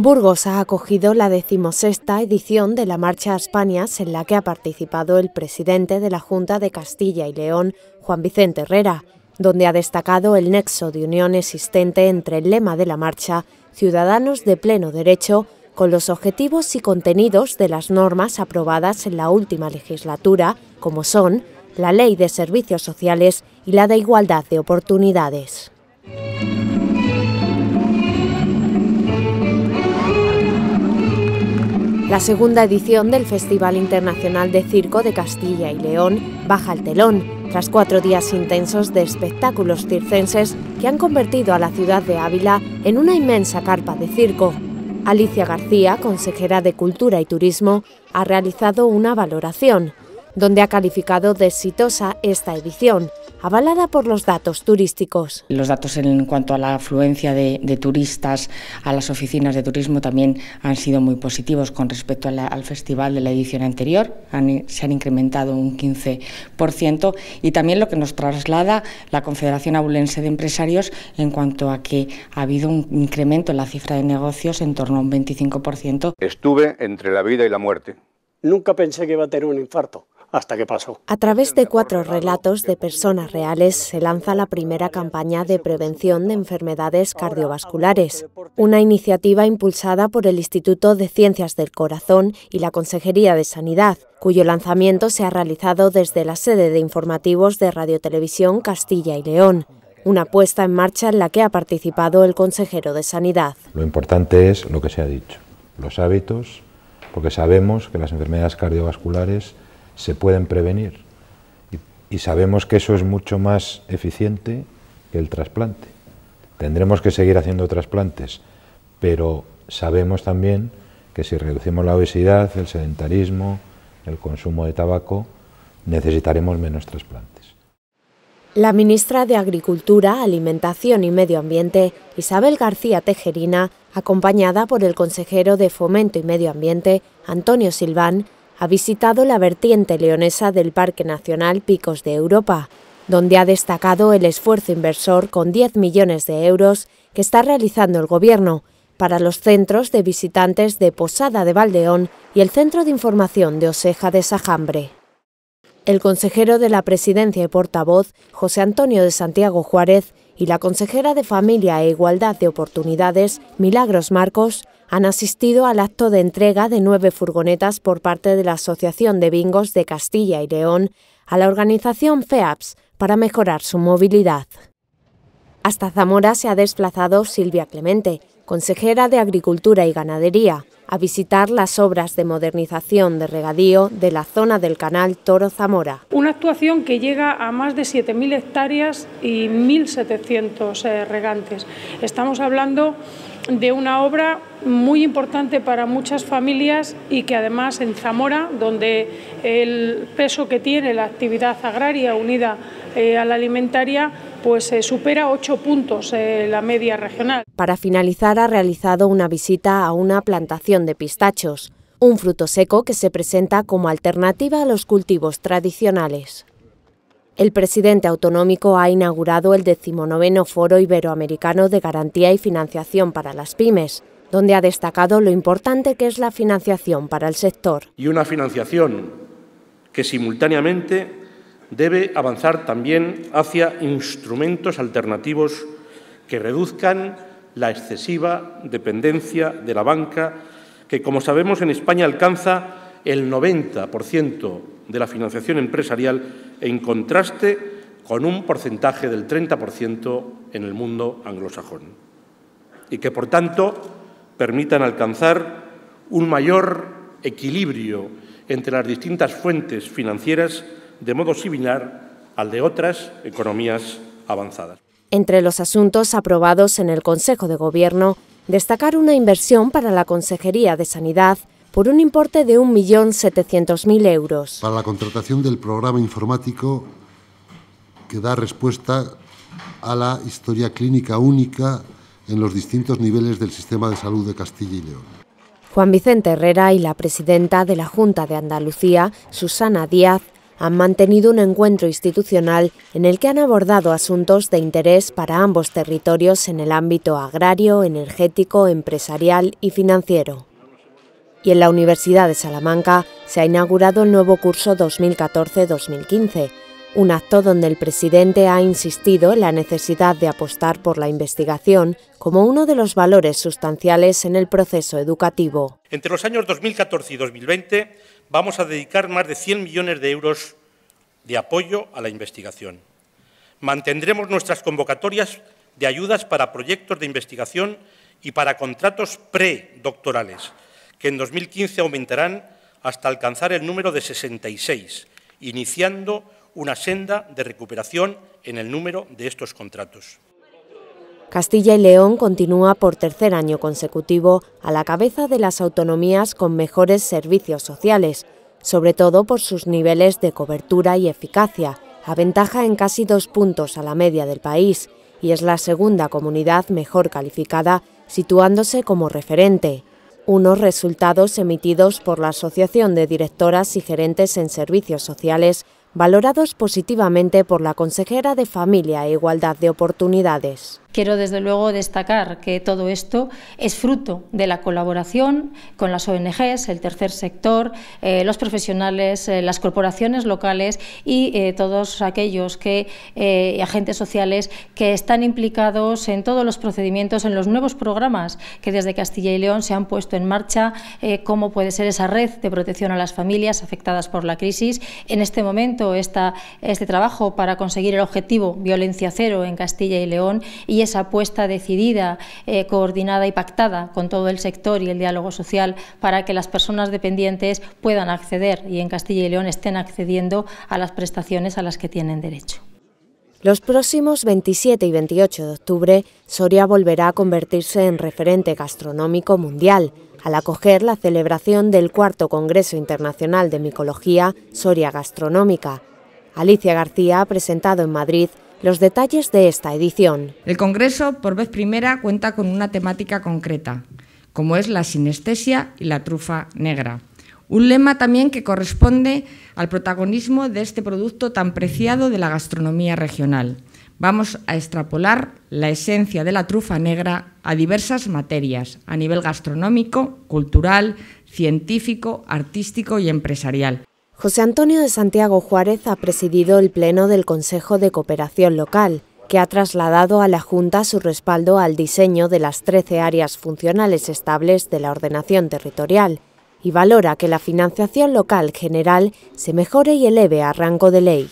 Burgos ha acogido la decimosexta edición de la Marcha a España en la que ha participado el presidente de la Junta de Castilla y León, Juan Vicente Herrera, donde ha destacado el nexo de unión existente entre el lema de la marcha, Ciudadanos de Pleno Derecho, con los objetivos y contenidos de las normas aprobadas en la última legislatura, como son la Ley de Servicios Sociales y la de Igualdad de Oportunidades. La segunda edición del Festival Internacional de Circo de Castilla y León baja el telón, tras cuatro días intensos de espectáculos circenses que han convertido a la ciudad de Ávila en una inmensa carpa de circo. Alicia García, consejera de Cultura y Turismo, ha realizado una valoración, donde ha calificado de exitosa esta edición, avalada por los datos turísticos. Los datos en cuanto a la afluencia de, turistas a las oficinas de turismo también han sido muy positivos con respecto al festival de la edición anterior, se han incrementado un 15% y también lo que nos traslada la Confederación Abulense de Empresarios en cuanto a que ha habido un incremento en la cifra de negocios en torno a un 25%. Estuve entre la vida y la muerte. Nunca pensé que iba a tener un infarto hasta qué pasó. A través de cuatro relatos de personas reales se lanza la primera campaña de prevención de enfermedades cardiovasculares, una iniciativa impulsada por el Instituto de Ciencias del Corazón y la Consejería de Sanidad, cuyo lanzamiento se ha realizado desde la sede de informativos de Radiotelevisión Castilla y León una puesta en marcha en la que ha participado el consejero de Sanidad. Lo importante es lo que se ha dicho, los hábitos, porque sabemos que las enfermedades cardiovasculares se pueden prevenir. Y, sabemos que eso es mucho más eficiente que el trasplante. Tendremos que seguir haciendo trasplantes, pero sabemos también que si reducimos la obesidad, el sedentarismo, el consumo de tabaco, necesitaremos menos trasplantes. La ministra de Agricultura, Alimentación y Medio Ambiente, Isabel García Tejerina, acompañada por el consejero de Fomento y Medio Ambiente, Antonio Silván, ha visitado la vertiente leonesa del Parque Nacional Picos de Europa, donde ha destacado el esfuerzo inversor con 10 millones de euros que está realizando el Gobierno para los centros de visitantes de Posada de Valdeón y el Centro de Información de Oseja de Sajambre. El consejero de la Presidencia y portavoz, José Antonio de Santiago Juárez, y la consejera de Familia e Igualdad de Oportunidades, Milagros Marcos, han asistido al acto de entrega de nueve furgonetas por parte de la Asociación de Bingos de Castilla y León a la organización FEAPS para mejorar su movilidad. Hasta Zamora se ha desplazado Silvia Clemente, consejera de Agricultura y Ganadería, a visitar las obras de modernización de regadío de la zona del canal Toro Zamora. Una actuación que llega a más de 7.000 hectáreas y 1.700 eh, regantes. Estamos hablando de una obra muy importante para muchas familias y que además en Zamora, donde el peso que tiene la actividad agraria unida eh, a la alimentaria, pues eh, supera ocho puntos eh, la media regional. Para finalizar ha realizado una visita a una plantación de pistachos, un fruto seco que se presenta como alternativa a los cultivos tradicionales. El presidente autonómico ha inaugurado el decimonoveno Foro Iberoamericano de Garantía y Financiación para las Pymes, donde ha destacado lo importante que es la financiación para el sector. Y una financiación que simultáneamente debe avanzar también hacia instrumentos alternativos que reduzcan la excesiva dependencia de la banca, que como sabemos en España alcanza el 90% de la financiación empresarial en contraste con un porcentaje del 30% en el mundo anglosajón y que, por tanto, permitan alcanzar un mayor equilibrio entre las distintas fuentes financieras de modo similar al de otras economías avanzadas. Entre los asuntos aprobados en el Consejo de Gobierno, destacar una inversión para la Consejería de Sanidad por un importe de 1.700.000 euros. Para la contratación del programa informático que da respuesta a la historia clínica única en los distintos niveles del sistema de salud de Castilla y León. Juan Vicente Herrera y la presidenta de la Junta de Andalucía, Susana Díaz, han mantenido un encuentro institucional en el que han abordado asuntos de interés para ambos territorios en el ámbito agrario, energético, empresarial y financiero y en la Universidad de Salamanca se ha inaugurado el nuevo curso 2014-2015, un acto donde el presidente ha insistido en la necesidad de apostar por la investigación como uno de los valores sustanciales en el proceso educativo. Entre los años 2014 y 2020 vamos a dedicar más de 100 millones de euros de apoyo a la investigación. Mantendremos nuestras convocatorias de ayudas para proyectos de investigación y para contratos predoctorales que en 2015 aumentarán hasta alcanzar el número de 66, iniciando una senda de recuperación en el número de estos contratos. Castilla y León continúa por tercer año consecutivo a la cabeza de las autonomías con mejores servicios sociales, sobre todo por sus niveles de cobertura y eficacia, aventaja en casi dos puntos a la media del país y es la segunda comunidad mejor calificada, situándose como referente unos resultados emitidos por la Asociación de Directoras y Gerentes en Servicios Sociales valorados positivamente por la consejera de Familia e Igualdad de Oportunidades. Quiero desde luego destacar que todo esto es fruto de la colaboración con las ONGs, el tercer sector, eh, los profesionales, eh, las corporaciones locales y eh, todos aquellos que, agentes sociales que están implicados en todos los procedimientos, en los nuevos programas que desde Castilla y León se han puesto en marcha, como puede ser esa red de protección a las familias afectadas por la crisis. En este momento este trabajo para conseguir el objetivo violencia cero en Castilla y León y esa apuesta decidida, eh, coordinada y pactada con todo el sector y el diálogo social para que las personas dependientes puedan acceder y en Castilla y León estén accediendo a las prestaciones a las que tienen derecho. Los próximos 27 y 28 de octubre, Soria volverá a convertirse en referente gastronómico mundial, al acoger la celebración del cuarto Congreso Internacional de Micología Soria Gastronómica. Alicia García ha presentado en Madrid los detalles de esta edición. El Congreso, por vez primera, cuenta con una temática concreta, como es la sinestesia y la trufa negra un lema también que corresponde al protagonismo de este producto tan preciado de la gastronomía regional. Vamos a extrapolar la esencia de la trufa negra a diversas materias, a nivel gastronómico, cultural, científico, artístico y empresarial. José Antonio de Santiago Juárez ha presidido el Pleno del Consejo de Cooperación Local, que ha trasladado a la Junta su respaldo al diseño de las 13 áreas funcionales estables de la ordenación territorial, y valora que la financiación local general se mejore y eleve a rango de ley.